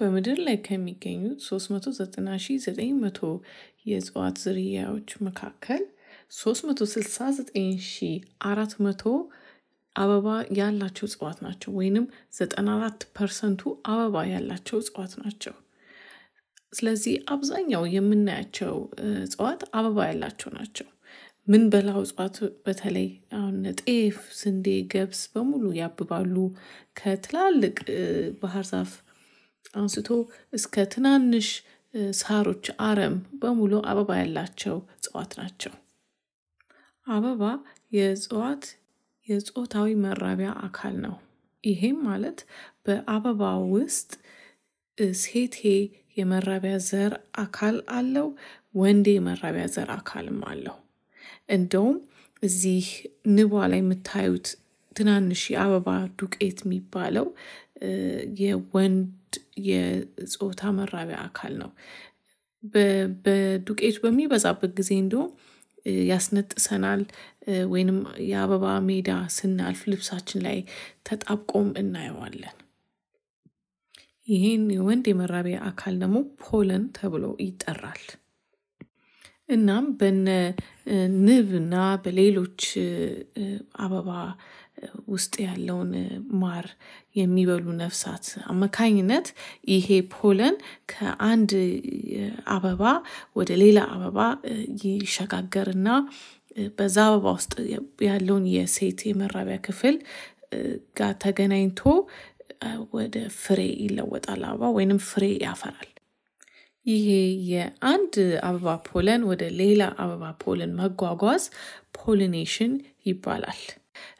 በምድር ላይ ከሚገኙት 39,900 የእጽዋት ዝርያዎች መካከል 369,400 አበባ ያላቸው እጽዋት ናቸው፣ ወይንም 94 ፐርሰንቱ አበባ ያላቸው እጽዋት ናቸው። ስለዚህ አብዛኛው የምናያቸው እጽዋት አበባ ያላቸው ናቸው። ምን በላው እጽዋት በተለይ አሁን ጤፍ፣ ስንዴ፣ ገብስ በሙሉ ያብባሉ። ከትላልቅ ባህር ዛፍ አንስቶ እስከ ትናንሽ ሳሮች አረም በሙሉ አበባ ያላቸው እጽዋት ናቸው። አበባ የእጽዋት የጾታዊ መራቢያ አካል ነው። ይሄም ማለት በአበባ ውስጥ ሴቴ የመራቢያ ዘር አካል አለው፣ ወንዴ የመራቢያ ዘር አካልም አለው። እንደውም እዚህ ንቧ ላይ የምታዩት ትናንሽ የአበባ ዱቄት የሚባለው የወንድ የጾታ መራቢያ አካል ነው። በዱቄቱ በሚበዛበት ጊዜ እንዲሁም ያስነጥሰናል፣ ወይንም የአበባ ሜዳ ስናልፍ ልብሳችን ላይ ተጣብቆም እናየዋለን። ይህን የወንድ የመራቢያ አካል ደግሞ ፖለን ተብሎ ይጠራል። እናም በነ ንብ እና በሌሎች አበባ ውስጥ ያለውን ማር የሚበሉ ነፍሳት አማካኝነት ይሄ ፖለን ከአንድ አበባ ወደ ሌላ አበባ ይሸጋገርና በዛ አበባ ውስጥ ያለውን የሴት የመራቢያ ክፍል ጋር ተገናኝቶ ወደ ፍሬ ይለወጣል። አበባ ወይንም ፍሬ ያፈራል። ይሄ የአንድ አበባ ፖለን ወደ ሌላ አበባ ፖለን መጓጓዝ ፖሊኔሽን ይባላል።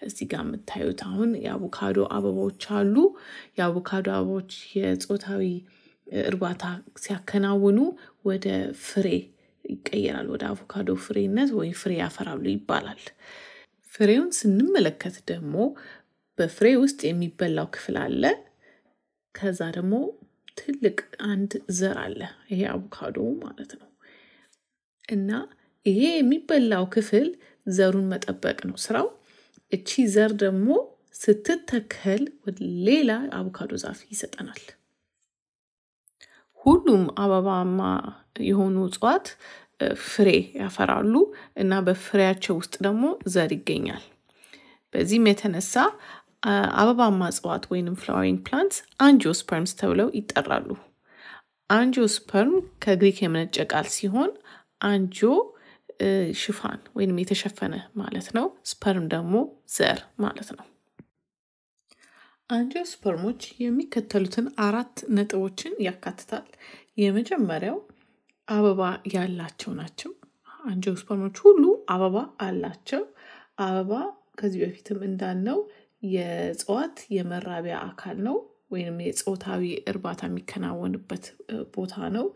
እዚህ ጋር የምታዩት አሁን የአቮካዶ አበቦች አሉ። የአቮካዶ አበቦች የጾታዊ እርባታ ሲያከናውኑ ወደ ፍሬ ይቀየራል። ወደ አቮካዶ ፍሬነት ወይ ፍሬ ያፈራሉ ይባላል። ፍሬውን ስንመለከት ደግሞ በፍሬ ውስጥ የሚበላው ክፍል አለ። ከዛ ደግሞ ትልቅ አንድ ዘር አለ። ይሄ አቮካዶ ማለት ነው። እና ይሄ የሚበላው ክፍል ዘሩን መጠበቅ ነው ስራው። እቺ ዘር ደግሞ ስትተከል ወደ ሌላ አቮካዶ ዛፍ ይሰጠናል። ሁሉም አበባማ የሆኑ እጽዋት ፍሬ ያፈራሉ እና በፍሬያቸው ውስጥ ደግሞ ዘር ይገኛል። በዚህም የተነሳ አበባማ እጽዋት ወይንም ፍላወሪንግ ፕላንትስ አንጂዮስፐርምስ ተብለው ይጠራሉ። አንጂዮስፐርም ከግሪክ የመነጨ ቃል ሲሆን አንጂዮ ሽፋን ወይንም የተሸፈነ ማለት ነው። ስፐርም ደግሞ ዘር ማለት ነው። ስፐርሞች የሚከተሉትን አራት ነጥቦችን ያካትታል። የመጀመሪያው አበባ ያላቸው ናቸው። አንጂኦስፐርሞች ሁሉ አበባ አላቸው። አበባ ከዚህ በፊትም እንዳልነው የእጽዋት የመራቢያ አካል ነው ወይም የጾታዊ እርባታ የሚከናወንበት ቦታ ነው።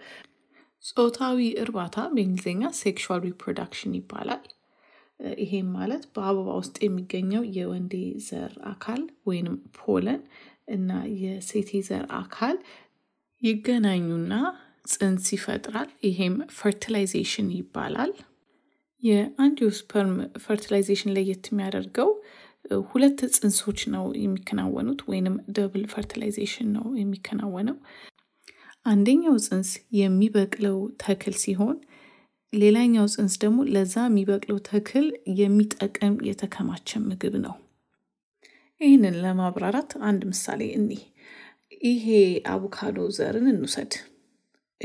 ጾታዊ እርባታ በእንግሊዝኛ ሴክል ሪፕሮዳክሽን ይባላል። ይሄም ማለት በአበባ ውስጥ የሚገኘው የወንዴ ዘር አካል ወይንም ፖለን እና የሴቴ ዘር አካል ይገናኙና ጽንስ ይፈጥራል። ይሄም ፈርቲላይዜሽን ይባላል። የአንጂኦስፐርም ፈርቲላይዜሽን ለየት የሚያደርገው ሁለት ጽንሶች ነው የሚከናወኑት ወይንም ደብል ፈርቲላይዜሽን ነው የሚከናወነው። አንደኛው ጽንስ የሚበቅለው ተክል ሲሆን ሌላኛው ጽንስ ደግሞ ለዛ የሚበቅለው ተክል የሚጠቅም የተከማቸ ምግብ ነው። ይህንን ለማብራራት አንድ ምሳሌ እኒህ ይሄ አቮካዶ ዘርን እንውሰድ።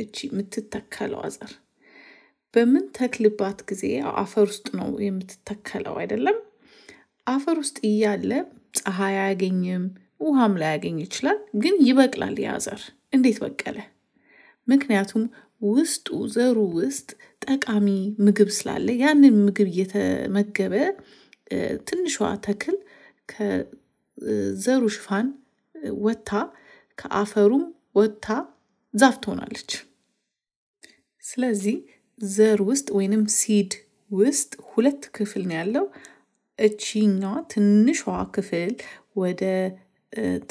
እቺ የምትተከለው ዘር ተክልባት ጊዜ አፈር ውስጥ ነው የምትተከለው አይደለም። አፈር ውስጥ እያለ ፀሐይ አያገኝም፣ ውሃም ላያገኝ ይችላል። ግን ይበቅላል። ያ ዘር እንዴት በቀለ? ምክንያቱም ውስጡ ዘሩ ውስጥ ጠቃሚ ምግብ ስላለ ያንን ምግብ እየተመገበ ትንሿ ተክል ከዘሩ ሽፋን ወጥታ ከአፈሩም ወጥታ ዛፍ ትሆናለች። ስለዚህ ዘር ውስጥ ወይንም ሲድ ውስጥ ሁለት ክፍል ነው ያለው። እቺኛዋ ትንሿ ክፍል ወደ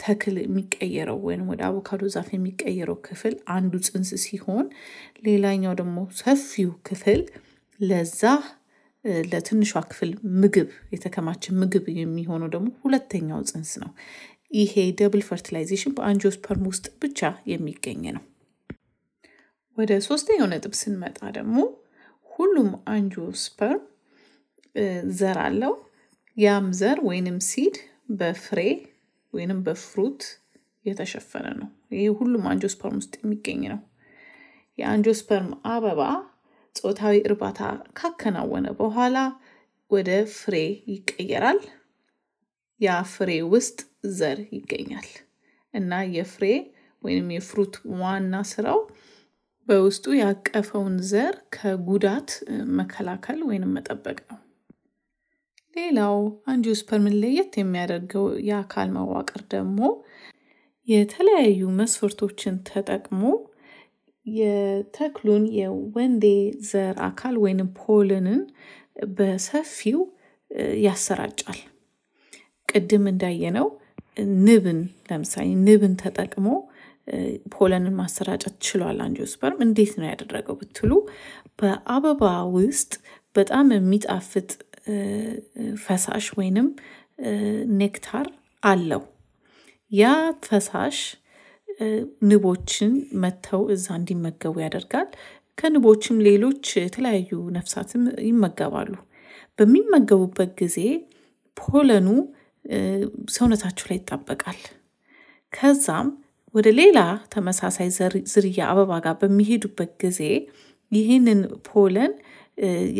ተክል የሚቀየረው ወይም ወደ አቮካዶ ዛፍ የሚቀየረው ክፍል አንዱ ጽንስ ሲሆን፣ ሌላኛው ደግሞ ሰፊው ክፍል ለዛ ለትንሿ ክፍል ምግብ የተከማቸ ምግብ የሚሆነው ደግሞ ሁለተኛው ጽንስ ነው። ይሄ ደብል ፈርቲላይዜሽን በአንጂኦስፐርም ውስጥ ብቻ የሚገኝ ነው። ወደ ሶስተኛው ነጥብ ስንመጣ ደግሞ ሁሉም አንጂኦስፐርም ዘር አለው። ያም ዘር ወይንም ሲድ በፍሬ ወይንም በፍሩት የተሸፈነ ነው። ይህ ሁሉም አንጆስፐርም ውስጥ የሚገኝ ነው። የአንጆስፐርም አበባ ጾታዊ እርባታ ካከናወነ በኋላ ወደ ፍሬ ይቀየራል። ያ ፍሬ ውስጥ ዘር ይገኛል እና የፍሬ ወይም የፍሩት ዋና ስራው በውስጡ ያቀፈውን ዘር ከጉዳት መከላከል ወይንም መጠበቅ ነው። ሌላው አንጂኦስፐርምን ለየት የሚያደርገው የአካል መዋቅር ደግሞ የተለያዩ መስፈርቶችን ተጠቅሞ የተክሉን የወንዴ ዘር አካል ወይንም ፖልንን በሰፊው ያሰራጫል። ቅድም እንዳየነው ንብን ለምሳሌ ንብን ተጠቅሞ ፖለንን ማሰራጨት ችሏል። አንጂኦስፐርም እንዴት ነው ያደረገው ብትሉ በአበባ ውስጥ በጣም የሚጣፍጥ ፈሳሽ ወይንም ኔክታር አለው። ያ ፈሳሽ ንቦችን መጥተው እዛ እንዲመገቡ ያደርጋል። ከንቦችም ሌሎች የተለያዩ ነፍሳትም ይመገባሉ። በሚመገቡበት ጊዜ ፖለኑ ሰውነታቸው ላይ ይጣበቃል። ከዛም ወደ ሌላ ተመሳሳይ ዝርያ አበባ ጋር በሚሄዱበት ጊዜ ይህንን ፖለን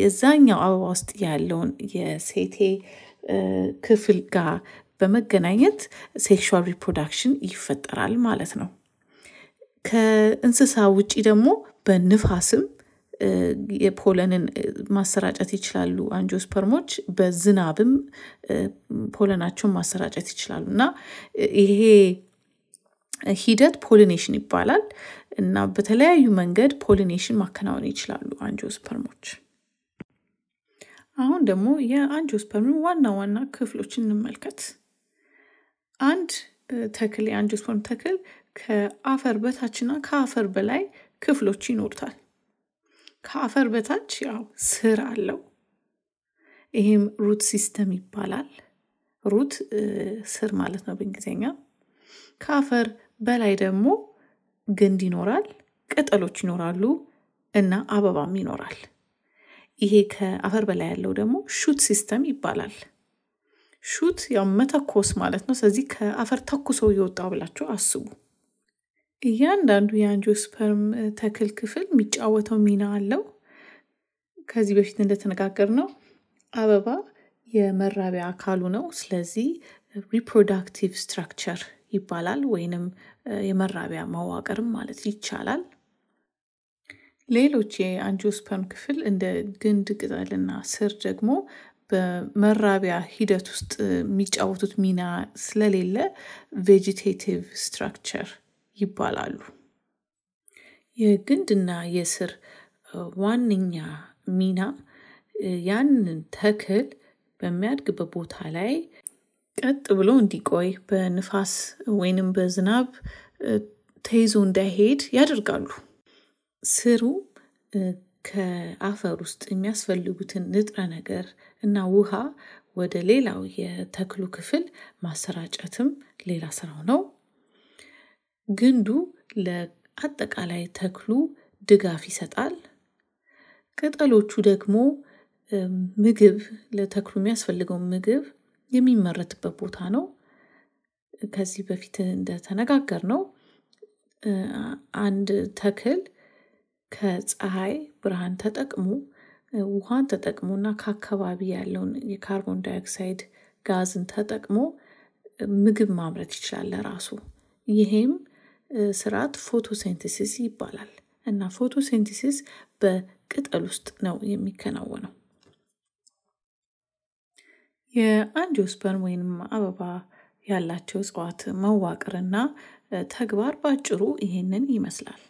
የዛኛው አበባ ውስጥ ያለውን የሴቴ ክፍል ጋር በመገናኘት ሴክሹዋል ሪፕሮዳክሽን ይፈጠራል ማለት ነው። ከእንስሳ ውጪ ደግሞ በንፋስም የፖለንን ማሰራጨት ይችላሉ። አንጆስፐርሞች በዝናብም ፖለናቸውን ማሰራጨት ይችላሉ እና ይሄ ሂደት ፖሊኔሽን ይባላል እና በተለያዩ መንገድ ፖሊኔሽን ማከናወን ይችላሉ አንጂኦስፐርሞች። አሁን ደግሞ የአንጂኦስፐርምን ዋና ዋና ክፍሎችን እንመልከት። አንድ ተክል የአንጂኦስፐርም ተክል ከአፈር በታችና ከአፈር በላይ ክፍሎች ይኖሩታል። ከአፈር በታች ያው ስር አለው። ይህም ሩት ሲስተም ይባላል። ሩት ስር ማለት ነው በእንግሊዝኛ። ከአፈር በላይ ደግሞ ግንድ ይኖራል፣ ቅጠሎች ይኖራሉ እና አበባም ይኖራል። ይሄ ከአፈር በላይ ያለው ደግሞ ሹት ሲስተም ይባላል። ሹት ያው መተኮስ ማለት ነው። ስለዚህ ከአፈር ተኩሶ እየወጣ ብላችሁ አስቡ። እያንዳንዱ የአንጂኦስፐርም ተክል ክፍል የሚጫወተው ሚና አለው። ከዚህ በፊት እንደተነጋገር ነው አበባ የመራቢያ አካሉ ነው። ስለዚህ ሪፕሮዳክቲቭ ስትራክቸር ይባላል ወይንም የመራቢያ መዋቅርም ማለት ይቻላል። ሌሎች የአንጂኦስፐርም ክፍል እንደ ግንድ ቅጠልና ስር ደግሞ በመራቢያ ሂደት ውስጥ የሚጫወቱት ሚና ስለሌለ ቬጂቴቲቭ ስትራክቸር ይባላሉ። የግንድና የስር ዋነኛ ሚና ያንን ተክል በሚያድግበት ቦታ ላይ ቀጥ ብሎ እንዲቆይ በንፋስ ወይንም በዝናብ ተይዞ እንዳይሄድ ያደርጋሉ። ስሩ ከአፈር ውስጥ የሚያስፈልጉትን ንጥረ ነገር እና ውሃ ወደ ሌላው የተክሉ ክፍል ማሰራጨትም ሌላ ስራው ነው። ግንዱ ለአጠቃላይ ተክሉ ድጋፍ ይሰጣል። ቅጠሎቹ ደግሞ ምግብ ለተክሉ የሚያስፈልገውን ምግብ የሚመረትበት ቦታ ነው። ከዚህ በፊት እንደተነጋገር ነው አንድ ተክል ከፀሐይ ብርሃን ተጠቅሞ ውሃን ተጠቅሞ እና ከአካባቢ ያለውን የካርቦን ዳይኦክሳይድ ጋዝን ተጠቅሞ ምግብ ማምረት ይችላል ለራሱ። ይሄም ስርዓት ፎቶሴንቲሲስ ይባላል እና ፎቶሴንቲሲስ በቅጠል ውስጥ ነው የሚከናወነው። የአንጂኦስፐርም ወይንም አበባ ያላቸው እጽዋት መዋቅርና ተግባር በአጭሩ ይህንን ይመስላል።